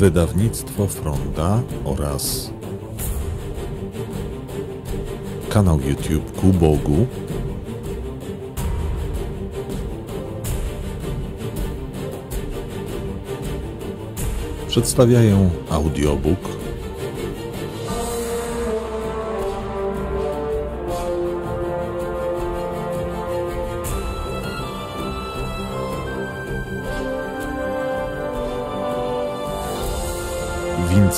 wydawnictwo Fronda oraz kanał YouTube Ku Bogu. Przedstawiają audiobook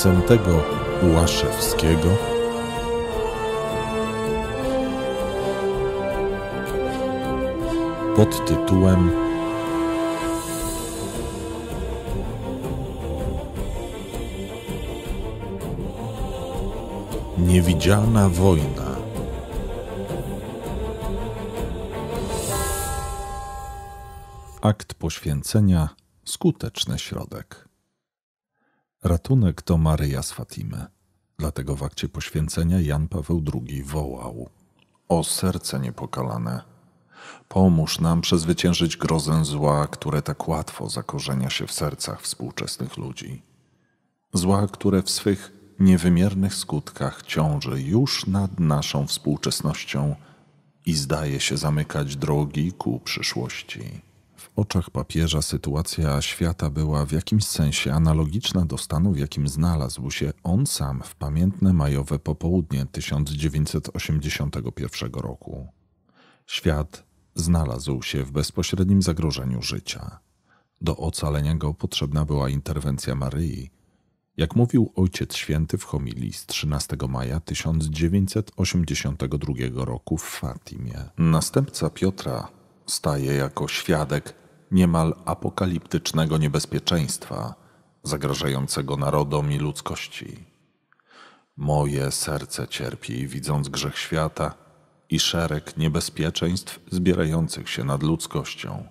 Wincentego Łaszewskiego, pod tytułem Niewidzialna wojna. Akt poświęcenia skuteczny środek. Ratunek to Maryja z Fatimy. Dlatego w akcie poświęcenia Jan Paweł II wołał: O serce niepokalane! Pomóż nam przezwyciężyć grozę zła, które tak łatwo zakorzenia się w sercach współczesnych ludzi. Zła, które w swych niewymiernych skutkach ciąży już nad naszą współczesnością i zdaje się zamykać drogi ku przyszłości oczach papieża sytuacja świata była w jakimś sensie analogiczna do stanu, w jakim znalazł się on sam w pamiętne majowe popołudnie 1981 roku. Świat znalazł się w bezpośrednim zagrożeniu życia. Do ocalenia go potrzebna była interwencja Maryi. Jak mówił Ojciec Święty w homilii z 13 maja 1982 roku w Fatimie, następca Piotra staje jako świadek niemal apokaliptycznego niebezpieczeństwa zagrażającego narodom i ludzkości. Moje serce cierpi, widząc grzech świata i szereg niebezpieczeństw zbierających się nad ludzkością,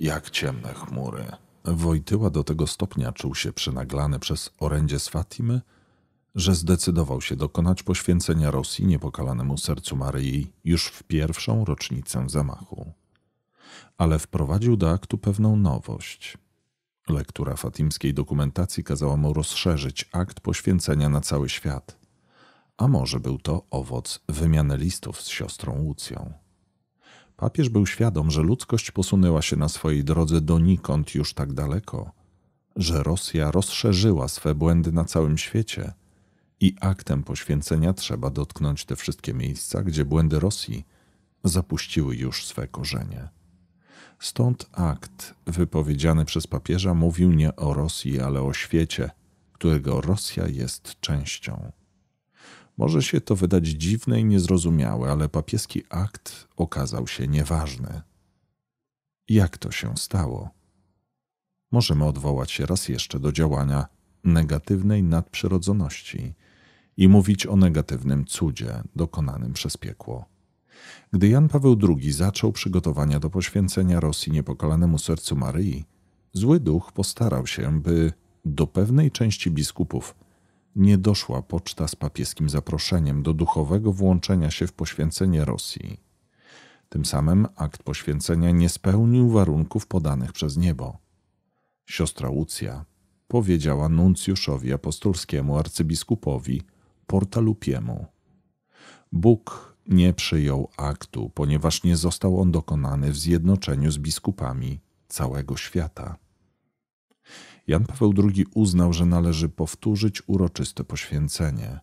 jak ciemne chmury. Wojtyła do tego stopnia czuł się przynaglany przez orędzie z Fatimy, że zdecydował się dokonać poświęcenia Rosji niepokalanemu sercu Maryi już w pierwszą rocznicę zamachu ale wprowadził do aktu pewną nowość. Lektura fatimskiej dokumentacji kazała mu rozszerzyć akt poświęcenia na cały świat. A może był to owoc wymiany listów z siostrą Łucją. Papież był świadom, że ludzkość posunęła się na swojej drodze donikąd już tak daleko, że Rosja rozszerzyła swe błędy na całym świecie i aktem poświęcenia trzeba dotknąć te wszystkie miejsca, gdzie błędy Rosji zapuściły już swe korzenie. Stąd akt wypowiedziany przez papieża mówił nie o Rosji, ale o świecie, którego Rosja jest częścią. Może się to wydać dziwne i niezrozumiałe, ale papieski akt okazał się nieważny. Jak to się stało? Możemy odwołać się raz jeszcze do działania negatywnej nadprzyrodzoności i mówić o negatywnym cudzie dokonanym przez piekło. Gdy Jan Paweł II zaczął przygotowania do poświęcenia Rosji niepokolanemu sercu Maryi, zły duch postarał się, by do pewnej części biskupów nie doszła poczta z papieskim zaproszeniem do duchowego włączenia się w poświęcenie Rosji. Tym samym akt poświęcenia nie spełnił warunków podanych przez niebo. Siostra Łucja powiedziała nuncjuszowi apostolskiemu arcybiskupowi Portalupiemu. Bóg nie przyjął aktu, ponieważ nie został on dokonany w zjednoczeniu z biskupami całego świata. Jan Paweł II uznał, że należy powtórzyć uroczyste poświęcenie.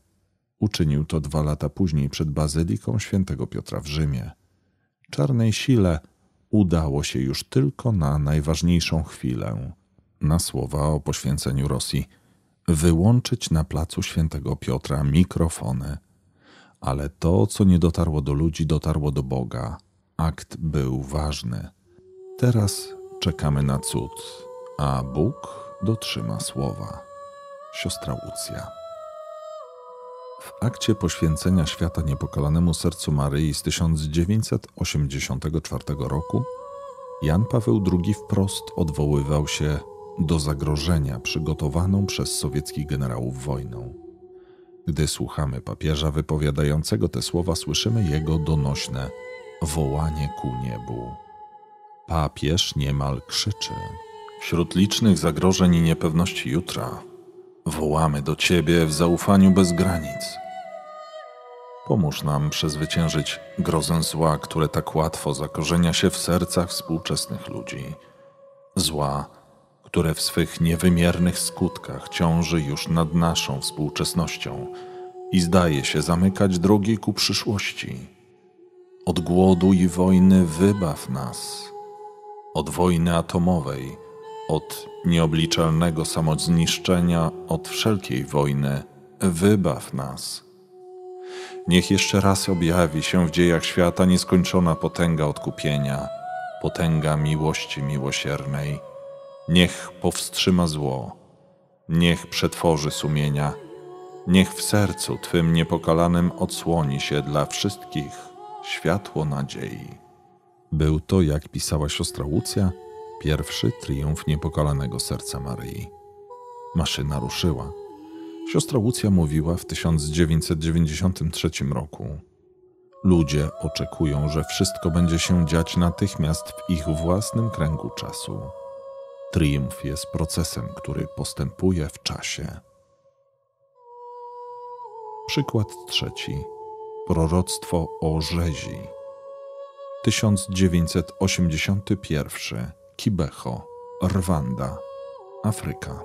Uczynił to dwa lata później przed bazyliką świętego Piotra w Rzymie. Czarnej sile udało się już tylko na najważniejszą chwilę, na słowa o poświęceniu Rosji, wyłączyć na placu świętego Piotra mikrofony ale to, co nie dotarło do ludzi, dotarło do Boga. Akt był ważny. Teraz czekamy na cud, a Bóg dotrzyma słowa. Siostra Łucja. W akcie poświęcenia świata niepokalanemu sercu Maryi z 1984 roku Jan Paweł II wprost odwoływał się do zagrożenia przygotowaną przez sowieckich generałów wojną. Gdy słuchamy papieża wypowiadającego te słowa, słyszymy jego donośne wołanie ku niebu. Papież niemal krzyczy. Wśród licznych zagrożeń i niepewności jutra wołamy do Ciebie w zaufaniu bez granic. Pomóż nam przezwyciężyć grozę zła, które tak łatwo zakorzenia się w sercach współczesnych ludzi. Zła, które w swych niewymiernych skutkach ciąży już nad naszą współczesnością i zdaje się zamykać drogi ku przyszłości. Od głodu i wojny wybaw nas, od wojny atomowej, od nieobliczalnego samozniszczenia, od wszelkiej wojny wybaw nas. Niech jeszcze raz objawi się w dziejach świata nieskończona potęga odkupienia, potęga miłości miłosiernej Niech powstrzyma zło, niech przetworzy sumienia, niech w sercu Twym niepokalanym odsłoni się dla wszystkich światło nadziei. Był to, jak pisała siostra Łucja, pierwszy triumf niepokalanego serca Maryi. Maszyna ruszyła. Siostra Łucja mówiła w 1993 roku. Ludzie oczekują, że wszystko będzie się dziać natychmiast w ich własnym kręgu czasu. Triumf jest procesem, który postępuje w czasie. Przykład trzeci. Proroctwo o rzezi. 1981 Kibeho, Rwanda, Afryka.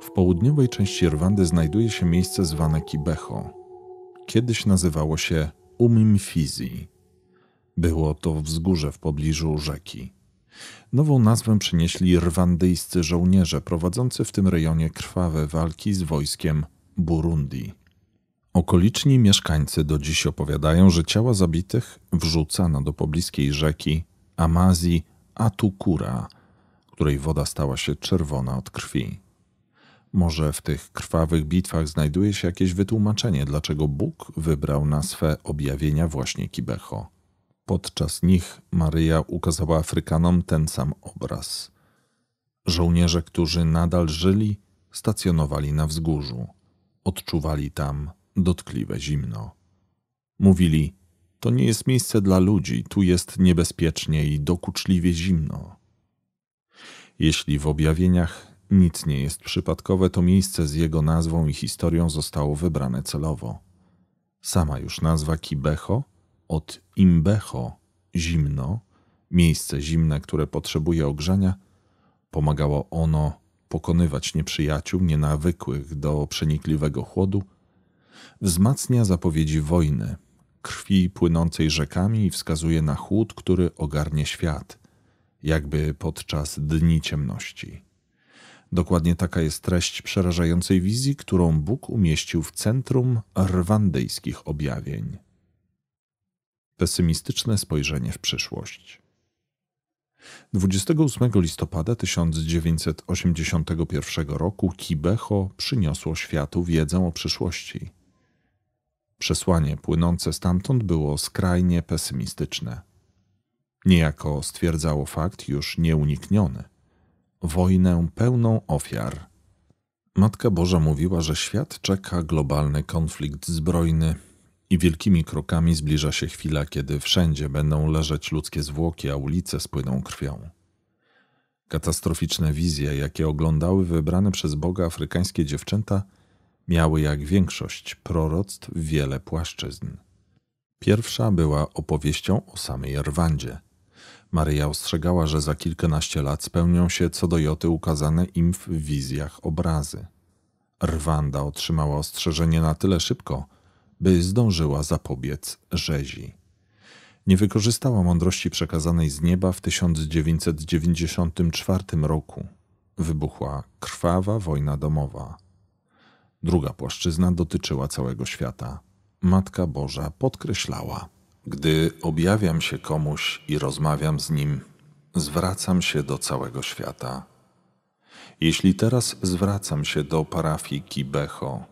W południowej części Rwandy znajduje się miejsce zwane Kibeho. Kiedyś nazywało się Umimfizi. Było to wzgórze w pobliżu rzeki. Nową nazwę przynieśli rwandyjscy żołnierze prowadzący w tym rejonie krwawe walki z wojskiem Burundi. Okoliczni mieszkańcy do dziś opowiadają, że ciała zabitych wrzucano do pobliskiej rzeki Amazi Atukura, której woda stała się czerwona od krwi. Może w tych krwawych bitwach znajduje się jakieś wytłumaczenie, dlaczego Bóg wybrał na swe objawienia właśnie Kibeho. Podczas nich Maryja ukazała Afrykanom ten sam obraz. Żołnierze, którzy nadal żyli, stacjonowali na wzgórzu. Odczuwali tam dotkliwe zimno. Mówili: To nie jest miejsce dla ludzi, tu jest niebezpiecznie i dokuczliwie zimno. Jeśli w objawieniach nic nie jest przypadkowe, to miejsce z jego nazwą i historią zostało wybrane celowo. Sama już nazwa Kibeho od imbecho zimno, miejsce zimne, które potrzebuje ogrzania, pomagało ono pokonywać nieprzyjaciół nienawykłych do przenikliwego chłodu, wzmacnia zapowiedzi wojny, krwi płynącej rzekami i wskazuje na chłód, który ogarnie świat, jakby podczas dni ciemności. Dokładnie taka jest treść przerażającej wizji, którą Bóg umieścił w centrum rwandyjskich objawień. Pesymistyczne spojrzenie w przyszłość. 28 listopada 1981 roku Kibeho przyniosło światu wiedzę o przyszłości. Przesłanie płynące stamtąd było skrajnie pesymistyczne. Niejako stwierdzało fakt już nieunikniony wojnę pełną ofiar. Matka Boża mówiła, że świat czeka globalny konflikt zbrojny, i wielkimi krokami zbliża się chwila, kiedy wszędzie będą leżeć ludzkie zwłoki, a ulice spłyną krwią. Katastroficzne wizje, jakie oglądały wybrane przez Boga afrykańskie dziewczęta, miały jak większość proroctw wiele płaszczyzn. Pierwsza była opowieścią o samej Rwandzie. Maryja ostrzegała, że za kilkanaście lat spełnią się co do joty ukazane im w wizjach obrazy. Rwanda otrzymała ostrzeżenie na tyle szybko, by zdążyła zapobiec rzezi. Nie wykorzystała mądrości przekazanej z nieba w 1994 roku. Wybuchła krwawa wojna domowa. Druga płaszczyzna dotyczyła całego świata. Matka Boża podkreślała: Gdy objawiam się komuś i rozmawiam z nim, zwracam się do całego świata. Jeśli teraz zwracam się do parafii Kibeho,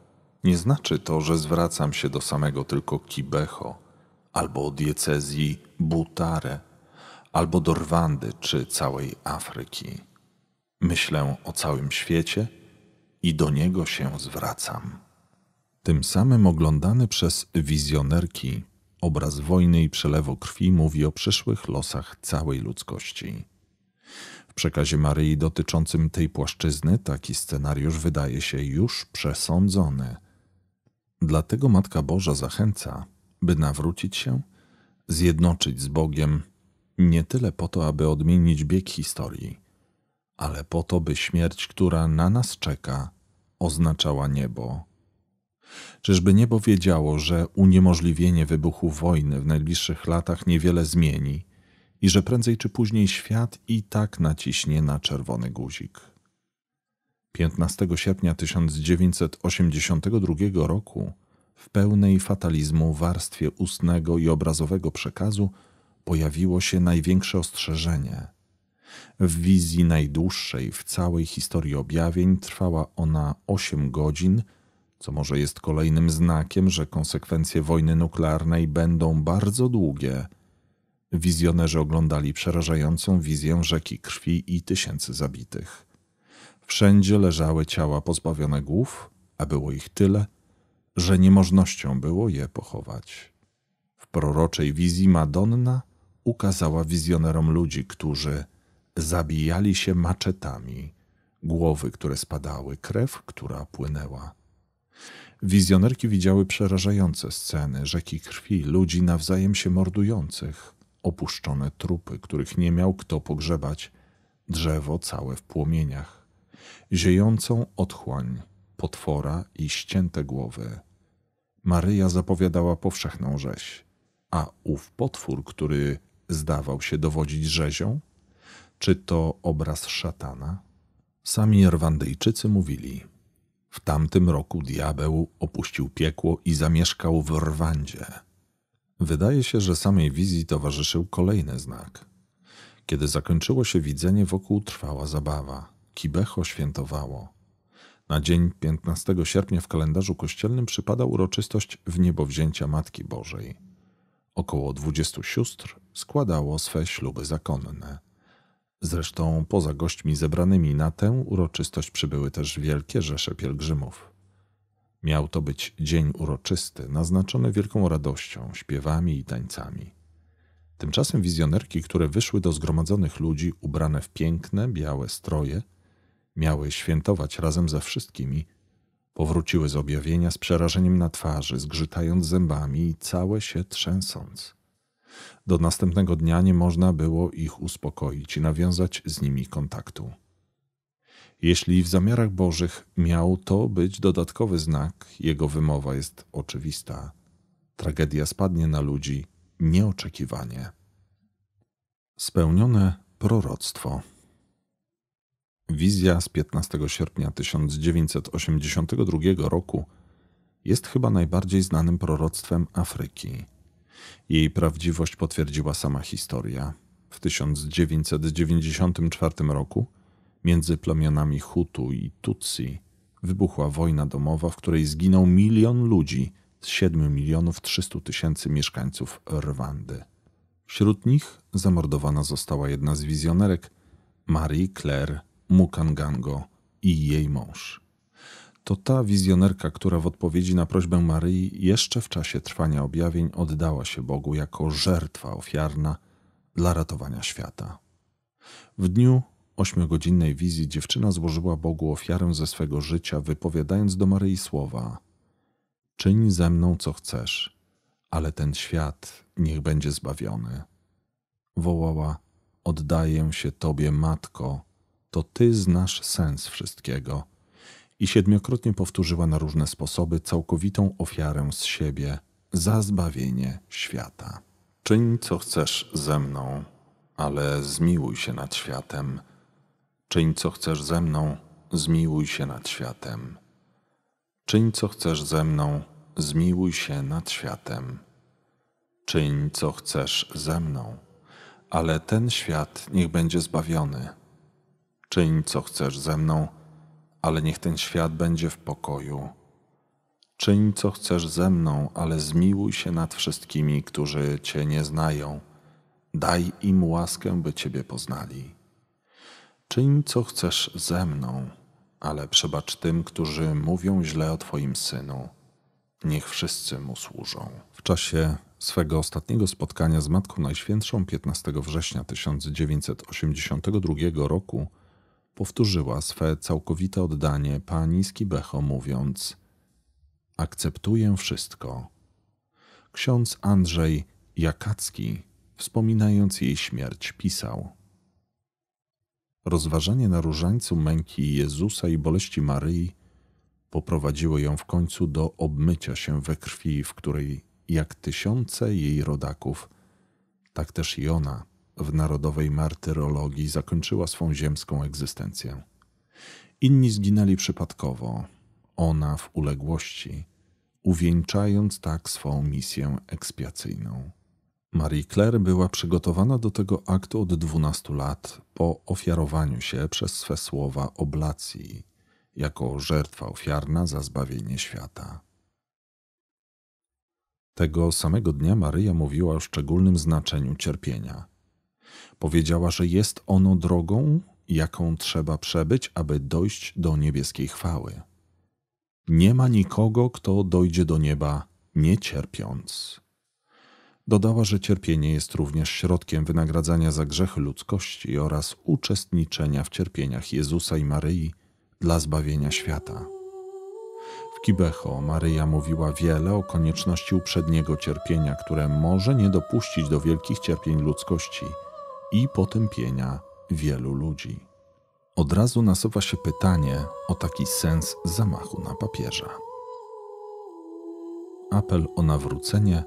nie znaczy to, że zwracam się do samego tylko Kibeho, albo diecezji Butare, albo do Rwandy czy całej Afryki. Myślę o całym świecie i do niego się zwracam. Tym samym oglądany przez wizjonerki obraz wojny i przelewu krwi mówi o przyszłych losach całej ludzkości. W przekazie Maryi dotyczącym tej płaszczyzny taki scenariusz wydaje się już przesądzony. Dlatego Matka Boża zachęca, by nawrócić się, zjednoczyć z Bogiem, nie tyle po to, aby odmienić bieg historii, ale po to, by śmierć, która na nas czeka, oznaczała niebo. Czyżby niebo wiedziało, że uniemożliwienie wybuchu wojny w najbliższych latach niewiele zmieni i że prędzej czy później świat i tak naciśnie na czerwony guzik? 15 sierpnia 1982 roku w pełnej fatalizmu warstwie ustnego i obrazowego przekazu pojawiło się największe ostrzeżenie. W wizji najdłuższej w całej historii objawień trwała ona 8 godzin, co może jest kolejnym znakiem, że konsekwencje wojny nuklearnej będą bardzo długie. Wizjonerzy oglądali przerażającą wizję rzeki krwi i tysięcy zabitych. Wszędzie leżały ciała pozbawione głów, a było ich tyle, że niemożnością było je pochować. W proroczej wizji Madonna ukazała wizjonerom ludzi, którzy zabijali się maczetami, głowy, które spadały, krew, która płynęła. Wizjonerki widziały przerażające sceny, rzeki krwi, ludzi nawzajem się mordujących, opuszczone trupy, których nie miał kto pogrzebać, drzewo całe w płomieniach ziejącą otchłań, potwora i ścięte głowy. Maryja zapowiadała powszechną rzeź, a ów potwór, który zdawał się dowodzić rzezią? Czy to obraz szatana? Sami Rwandyjczycy mówili: W tamtym roku diabeł opuścił piekło i zamieszkał w Rwandzie. Wydaje się, że samej wizji towarzyszył kolejny znak. Kiedy zakończyło się widzenie, wokół trwała zabawa. Kibecho świętowało. Na dzień 15 sierpnia w kalendarzu kościelnym przypada uroczystość wniebowzięcia Matki Bożej. Około 20 sióstr składało swe śluby zakonne. Zresztą poza gośćmi zebranymi na tę uroczystość przybyły też wielkie rzesze pielgrzymów. Miał to być dzień uroczysty, naznaczony wielką radością, śpiewami i tańcami. Tymczasem wizjonerki, które wyszły do zgromadzonych ludzi ubrane w piękne, białe stroje – miały świętować razem ze wszystkimi, powróciły z objawienia z przerażeniem na twarzy, zgrzytając zębami i całe się trzęsąc. Do następnego dnia nie można było ich uspokoić i nawiązać z nimi kontaktu. Jeśli w zamiarach Bożych miał to być dodatkowy znak, jego wymowa jest oczywista. Tragedia spadnie na ludzi nieoczekiwanie. Spełnione proroctwo. Wizja z 15 sierpnia 1982 roku jest chyba najbardziej znanym proroctwem Afryki. Jej prawdziwość potwierdziła sama historia. W 1994 roku między plemionami Hutu i Tutsi wybuchła wojna domowa, w której zginął milion ludzi z 7 milionów 300 tysięcy mieszkańców Rwandy. Wśród nich zamordowana została jedna z wizjonerek, Marie Claire Mukangango i jej mąż. To ta wizjonerka, która w odpowiedzi na prośbę Maryi jeszcze w czasie trwania objawień oddała się Bogu jako żertwa ofiarna dla ratowania świata. W dniu ośmiogodzinnej wizji dziewczyna złożyła Bogu ofiarę ze swego życia, wypowiadając do Maryi słowa: Czyń ze mną co chcesz, ale ten świat niech będzie zbawiony. Wołała: Oddaję się Tobie, Matko to Ty znasz sens wszystkiego. I siedmiokrotnie powtórzyła na różne sposoby całkowitą ofiarę z siebie za zbawienie świata. Czyń co chcesz ze mną, ale zmiłuj się nad światem. Czyń co chcesz ze mną, zmiłuj się nad światem. Czyń co chcesz ze mną, zmiłuj się nad światem. Czyń co chcesz ze mną, ale ten świat niech będzie zbawiony. Czyń, co chcesz ze mną, ale niech ten świat będzie w pokoju. Czyń, co chcesz ze mną, ale zmiłuj się nad wszystkimi, którzy Cię nie znają. Daj im łaskę, by Ciebie poznali. Czyń, co chcesz ze mną, ale przebacz tym, którzy mówią źle o Twoim synu. Niech wszyscy mu służą. W czasie swego ostatniego spotkania z Matką Najświętszą 15 września 1982 roku powtórzyła swe całkowite oddanie pani Skibecho, mówiąc: Akceptuję wszystko. Ksiądz Andrzej Jakacki, wspominając jej śmierć, pisał: Rozważanie na różańcu męki Jezusa i boleści Maryi poprowadziło ją w końcu do obmycia się we krwi, w której, jak tysiące jej rodaków, tak też i ona w narodowej martyrologii zakończyła swą ziemską egzystencję. Inni zginęli przypadkowo, ona w uległości, uwieńczając tak swą misję ekspiacyjną. Marie Claire była przygotowana do tego aktu od 12 lat po ofiarowaniu się przez swe słowa oblacji, jako żertwa ofiarna za zbawienie świata. Tego samego dnia Maryja mówiła o szczególnym znaczeniu cierpienia. Powiedziała, że jest ono drogą, jaką trzeba przebyć, aby dojść do niebieskiej chwały. Nie ma nikogo, kto dojdzie do nieba nie cierpiąc. Dodała, że cierpienie jest również środkiem wynagradzania za grzechy ludzkości oraz uczestniczenia w cierpieniach Jezusa i Maryi dla zbawienia świata. W Kibeho Maryja mówiła wiele o konieczności uprzedniego cierpienia, które może nie dopuścić do wielkich cierpień ludzkości – i potępienia wielu ludzi. Od razu nasuwa się pytanie o taki sens zamachu na papieża. Apel o nawrócenie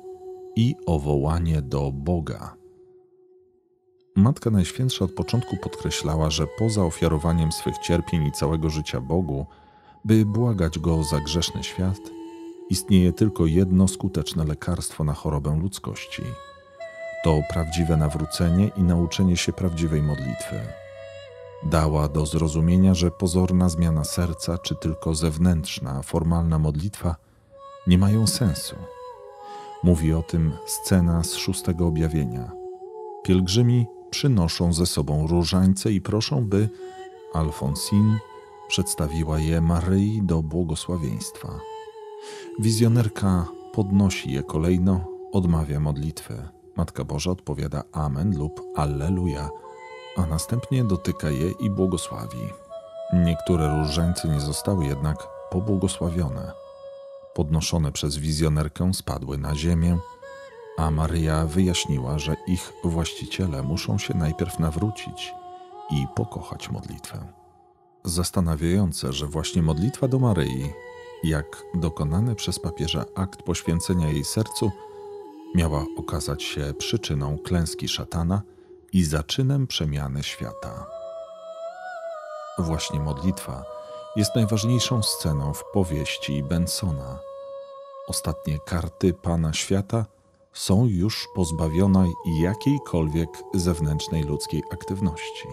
i o wołanie do Boga. Matka Najświętsza od początku podkreślała, że poza ofiarowaniem swych cierpień i całego życia Bogu, by błagać Go za grzeszny świat, istnieje tylko jedno skuteczne lekarstwo na chorobę ludzkości to prawdziwe nawrócenie i nauczenie się prawdziwej modlitwy. Dała do zrozumienia, że pozorna zmiana serca czy tylko zewnętrzna, formalna modlitwa nie mają sensu. Mówi o tym scena z szóstego objawienia. Pielgrzymi przynoszą ze sobą różańce i proszą, by Alfonsin przedstawiła je Maryi do błogosławieństwa. Wizjonerka podnosi je kolejno, odmawia modlitwę. Matka Boża odpowiada Amen lub Alleluja, a następnie dotyka je i błogosławi. Niektóre różańce nie zostały jednak pobłogosławione. Podnoszone przez wizjonerkę spadły na ziemię, a Maryja wyjaśniła, że ich właściciele muszą się najpierw nawrócić i pokochać modlitwę. Zastanawiające, że właśnie modlitwa do Maryi, jak dokonany przez papieża akt poświęcenia jej sercu, miała okazać się przyczyną klęski szatana i zaczynem przemiany świata. Właśnie modlitwa jest najważniejszą sceną w powieści Bensona. Ostatnie karty Pana Świata są już pozbawione jakiejkolwiek zewnętrznej ludzkiej aktywności.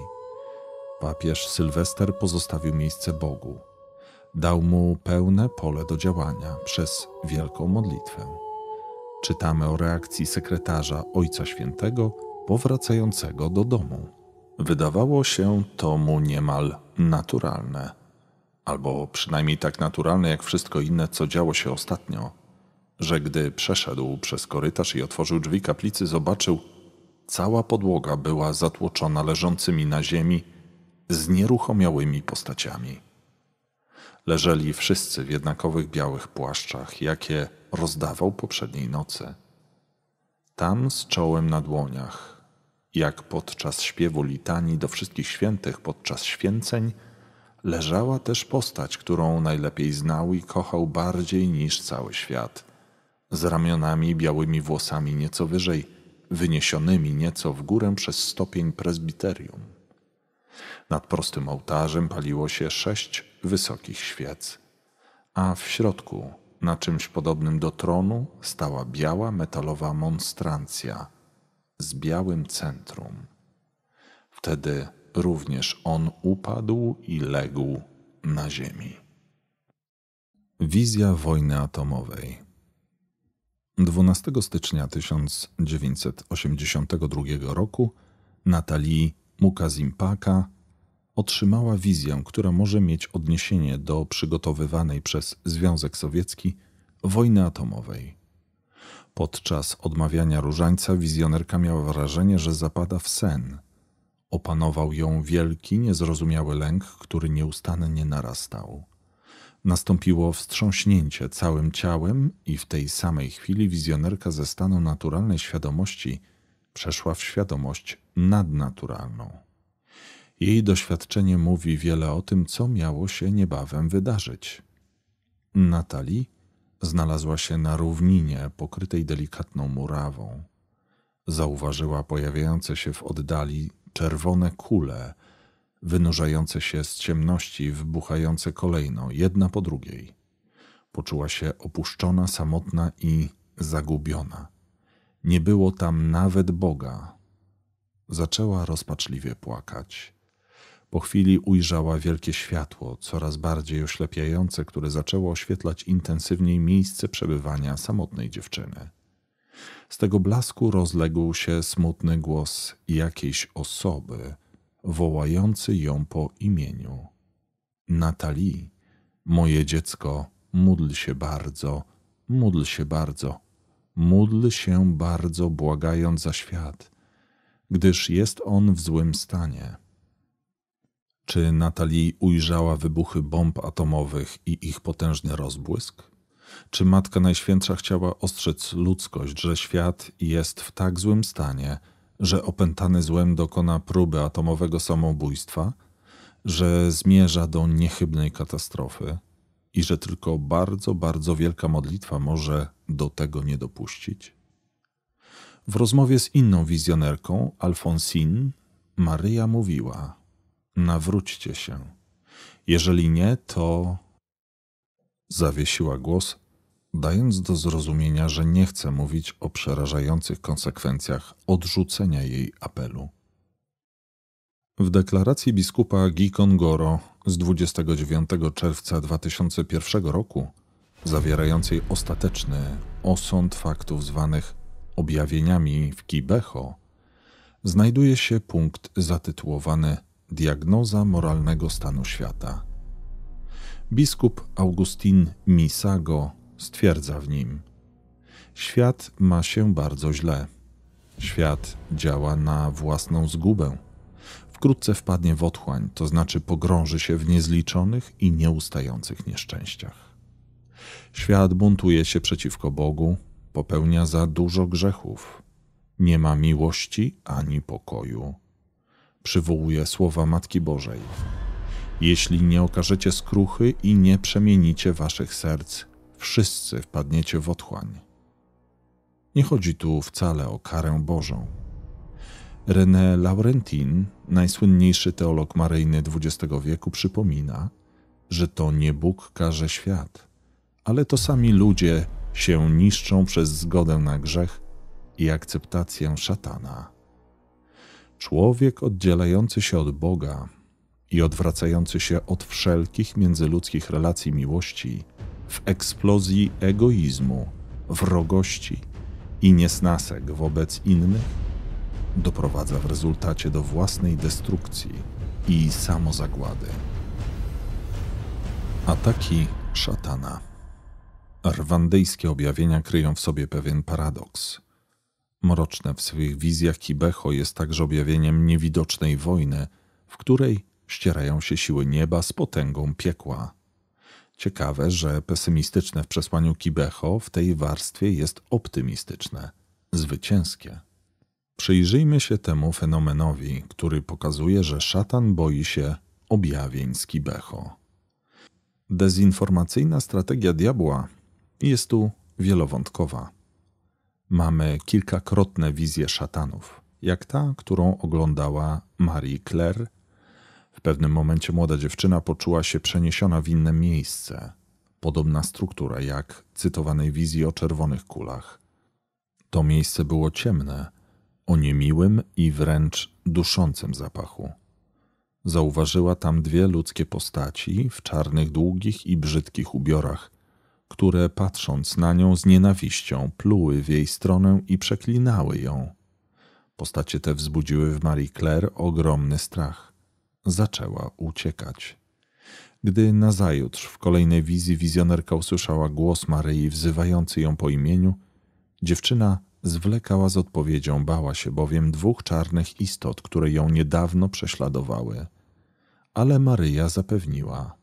Papież Sylwester pozostawił miejsce Bogu. Dał mu pełne pole do działania przez wielką modlitwę. Czytamy o reakcji sekretarza Ojca Świętego powracającego do domu. Wydawało się to mu niemal naturalne, albo przynajmniej tak naturalne jak wszystko inne, co działo się ostatnio, że gdy przeszedł przez korytarz i otworzył drzwi kaplicy, zobaczył, cała podłoga była zatłoczona leżącymi na ziemi znieruchomiałymi postaciami. Leżeli wszyscy w jednakowych białych płaszczach, jakie rozdawał poprzedniej nocy. Tam z czołem na dłoniach, jak podczas śpiewu litanii do wszystkich świętych podczas święceń, leżała też postać, którą najlepiej znał i kochał bardziej niż cały świat. Z ramionami białymi włosami nieco wyżej, wyniesionymi nieco w górę przez stopień prezbiterium. Nad prostym ołtarzem paliło się sześć wysokich świec, a w środku na czymś podobnym do tronu stała biała metalowa monstrancja z białym centrum. Wtedy również on upadł i legł na ziemi. Wizja wojny atomowej. 12 stycznia 1982 roku Natalii Mukazimpaka otrzymała wizję, która może mieć odniesienie do przygotowywanej przez Związek Sowiecki wojny atomowej. Podczas odmawiania różańca wizjonerka miała wrażenie, że zapada w sen. Opanował ją wielki, niezrozumiały lęk, który nieustannie narastał. Nastąpiło wstrząśnięcie całym ciałem i w tej samej chwili wizjonerka ze stanu naturalnej świadomości przeszła w świadomość nadnaturalną. Jej doświadczenie mówi wiele o tym, co miało się niebawem wydarzyć. Natali znalazła się na równinie pokrytej delikatną murawą. Zauważyła pojawiające się w oddali czerwone kule, wynurzające się z ciemności, wybuchające kolejno, jedna po drugiej. Poczuła się opuszczona, samotna i zagubiona. Nie było tam nawet Boga. Zaczęła rozpaczliwie płakać. Po chwili ujrzała wielkie światło, coraz bardziej oślepiające, które zaczęło oświetlać intensywniej miejsce przebywania samotnej dziewczyny. Z tego blasku rozległ się smutny głos jakiejś osoby, wołający ją po imieniu. Natali, moje dziecko, módl się bardzo, módl się bardzo, módl się bardzo, błagając za świat, gdyż jest on w złym stanie. Czy Natalii ujrzała wybuchy bomb atomowych i ich potężny rozbłysk? Czy Matka Najświętsza chciała ostrzec ludzkość, że świat jest w tak złym stanie, że opętany złem dokona próby atomowego samobójstwa, że zmierza do niechybnej katastrofy i że tylko bardzo, bardzo wielka modlitwa może do tego nie dopuścić? W rozmowie z inną wizjonerką, Alfonsin, Maryja mówiła – nawróćcie się. Jeżeli nie, to. Zawiesiła głos, dając do zrozumienia, że nie chce mówić o przerażających konsekwencjach odrzucenia jej apelu. W deklaracji biskupa Gikongoro z 29 czerwca 2001 roku, zawierającej ostateczny osąd faktów zwanych objawieniami w Kibeho, znajduje się punkt zatytułowany Diagnoza moralnego stanu świata. Biskup Augustin Misago stwierdza w nim: Świat ma się bardzo źle. Świat działa na własną zgubę. Wkrótce wpadnie w otchłań, to znaczy pogrąży się w niezliczonych i nieustających nieszczęściach. Świat buntuje się przeciwko Bogu, popełnia za dużo grzechów. Nie ma miłości ani pokoju przywołuje słowa Matki Bożej. Jeśli nie okażecie skruchy i nie przemienicie waszych serc, wszyscy wpadniecie w otchłań. Nie chodzi tu wcale o karę Bożą. René Laurentin, najsłynniejszy teolog maryjny XX wieku, przypomina, że to nie Bóg karze świat, ale to sami ludzie się niszczą przez zgodę na grzech i akceptację szatana. Człowiek oddzielający się od Boga i odwracający się od wszelkich międzyludzkich relacji miłości, w eksplozji egoizmu, wrogości i niesnasek wobec innych, doprowadza w rezultacie do własnej destrukcji i samozagłady. Ataki szatana. Rwandyjskie objawienia kryją w sobie pewien paradoks. Mroczne w swych wizjach Kibeho jest także objawieniem niewidocznej wojny, w której ścierają się siły nieba z potęgą piekła. Ciekawe, że pesymistyczne w przesłaniu Kibeho w tej warstwie jest optymistyczne, zwycięskie. Przyjrzyjmy się temu fenomenowi, który pokazuje, że szatan boi się objawień z Kibeho. Dezinformacyjna strategia diabła jest tu wielowątkowa mamy kilkakrotne wizje szatanów, jak ta, którą oglądała Marie Claire. W pewnym momencie młoda dziewczyna poczuła się przeniesiona w inne miejsce. Podobna struktura jak cytowanej wizji o czerwonych kulach. To miejsce było ciemne, o niemiłym i wręcz duszącym zapachu. Zauważyła tam dwie ludzkie postaci w czarnych, długich i brzydkich ubiorach, które patrząc na nią z nienawiścią, pluły w jej stronę i przeklinały ją. Postacie te wzbudziły w Marie Claire ogromny strach. Zaczęła uciekać. Gdy nazajutrz w kolejnej wizji wizjonerka usłyszała głos Maryi wzywający ją po imieniu, dziewczyna zwlekała z odpowiedzią, bała się bowiem dwóch czarnych istot, które ją niedawno prześladowały. Ale Maryja zapewniła –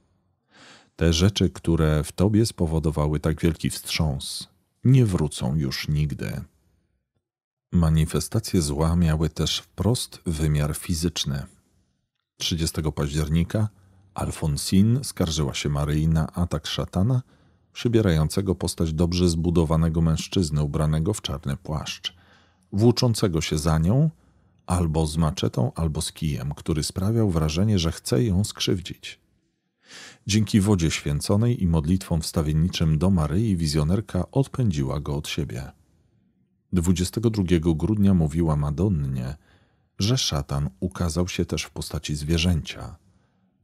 te rzeczy, które w tobie spowodowały tak wielki wstrząs, nie wrócą już nigdy. Manifestacje zła miały też wprost wymiar fizyczny. 30 października Alfonsin skarżyła się Maryi na atak szatana, przybierającego postać dobrze zbudowanego mężczyzny ubranego w czarny płaszcz, włóczącego się za nią albo z maczetą, albo z kijem, który sprawiał wrażenie, że chce ją skrzywdzić. Dzięki wodzie święconej i modlitwom wstawienniczym do Maryi wizjonerka odpędziła go od siebie. 22 grudnia mówiła Madonnie, że szatan ukazał się też w postaci zwierzęcia.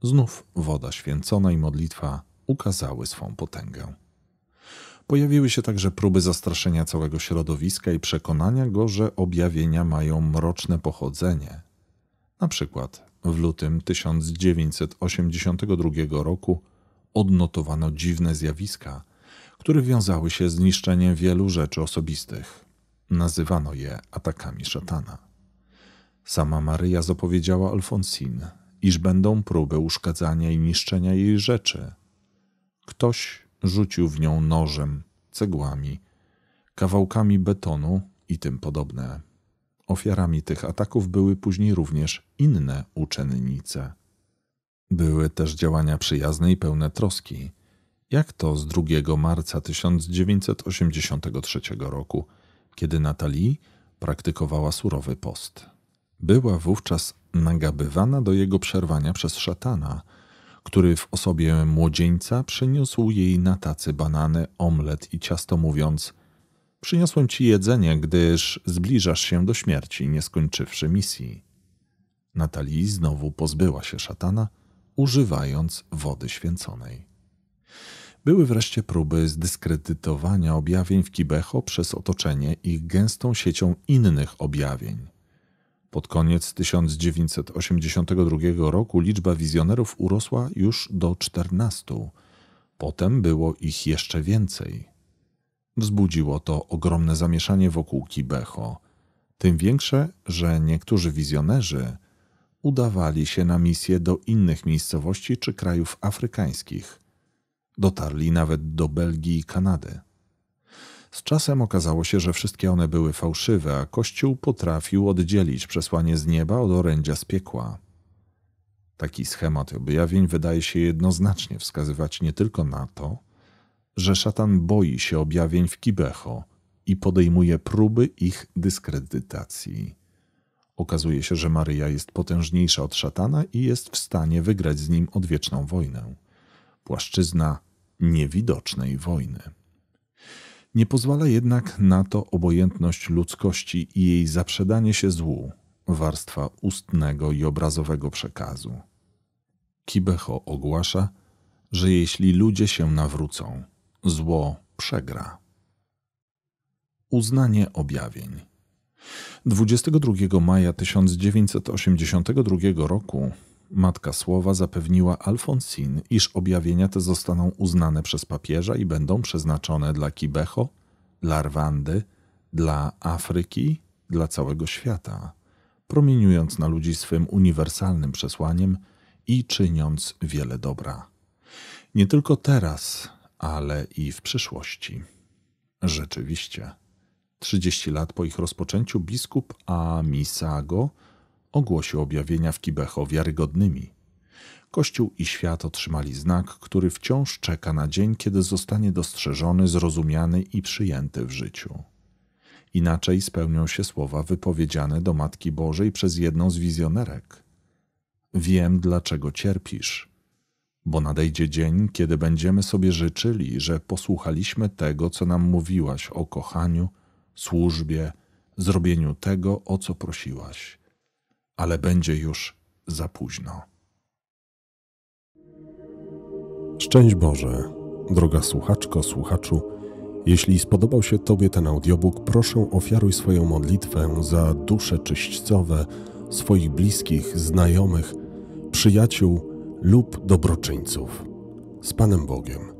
Znów woda święcona i modlitwa ukazały swą potęgę. Pojawiły się także próby zastraszenia całego środowiska i przekonania go, że objawienia mają mroczne pochodzenie. Na przykład w lutym 1982 roku odnotowano dziwne zjawiska, które wiązały się z niszczeniem wielu rzeczy osobistych. Nazywano je atakami szatana. Sama Maryja zapowiedziała Alfonsin, iż będą próby uszkadzania i niszczenia jej rzeczy. Ktoś rzucił w nią nożem, cegłami, kawałkami betonu i tym podobne. Ofiarami tych ataków były później również inne uczennice. Były też działania przyjazne i pełne troski, jak to z 2 marca 1983 roku, kiedy Natalie praktykowała surowy post. Była wówczas nagabywana do jego przerwania przez szatana, który w osobie młodzieńca przyniósł jej na tacy banany, omlet i ciasto, mówiąc: Przyniosłem ci jedzenie, gdyż zbliżasz się do śmierci, nie skończywszy misji. Natalii znowu pozbyła się szatana, używając wody święconej. Były wreszcie próby zdyskredytowania objawień w Kibeho przez otoczenie ich gęstą siecią innych objawień. Pod koniec 1982 roku liczba wizjonerów urosła już do 14. Potem było ich jeszcze więcej. Wzbudziło to ogromne zamieszanie wokół Kibeho, tym większe, że niektórzy wizjonerzy udawali się na misje do innych miejscowości czy krajów afrykańskich. Dotarli nawet do Belgii i Kanady. Z czasem okazało się, że wszystkie one były fałszywe, a Kościół potrafił oddzielić przesłanie z nieba od orędzia z piekła. Taki schemat objawień wydaje się jednoznacznie wskazywać nie tylko na to, że szatan boi się objawień w Kibeho i podejmuje próby ich dyskredytacji. Okazuje się, że Maryja jest potężniejsza od szatana i jest w stanie wygrać z nim odwieczną wojnę. Płaszczyzna niewidocznej wojny. Nie pozwala jednak na to obojętność ludzkości i jej zaprzedanie się złu, warstwa ustnego i obrazowego przekazu. Kibeho ogłasza, że jeśli ludzie się nawrócą, zło przegra. Uznanie objawień. 22 maja 1982 roku Matka Słowa zapewniła Alfonsin, iż objawienia te zostaną uznane przez papieża i będą przeznaczone dla Kibeho, dla Rwandy, dla Afryki, dla całego świata, promieniując na ludzi swym uniwersalnym przesłaniem i czyniąc wiele dobra. Nie tylko teraz, ale i w przyszłości. Rzeczywiście, 30 lat po ich rozpoczęciu biskup Amisago ogłosił objawienia w Kibeho wiarygodnymi. Kościół i świat otrzymali znak, który wciąż czeka na dzień, kiedy zostanie dostrzeżony, zrozumiany i przyjęty w życiu. Inaczej spełnią się słowa wypowiedziane do Matki Bożej przez jedną z wizjonerek. Wiem, dlaczego cierpisz bo nadejdzie dzień, kiedy będziemy sobie życzyli, że posłuchaliśmy tego, co nam mówiłaś o kochaniu, służbie, zrobieniu tego, o co prosiłaś. Ale będzie już za późno. Szczęść Boże, droga słuchaczko, słuchaczu. Jeśli spodobał się Tobie ten audiobook, proszę ofiaruj swoją modlitwę za dusze czyśćcowe swoich bliskich, znajomych, przyjaciół, lub dobroczyńców. Z Panem Bogiem.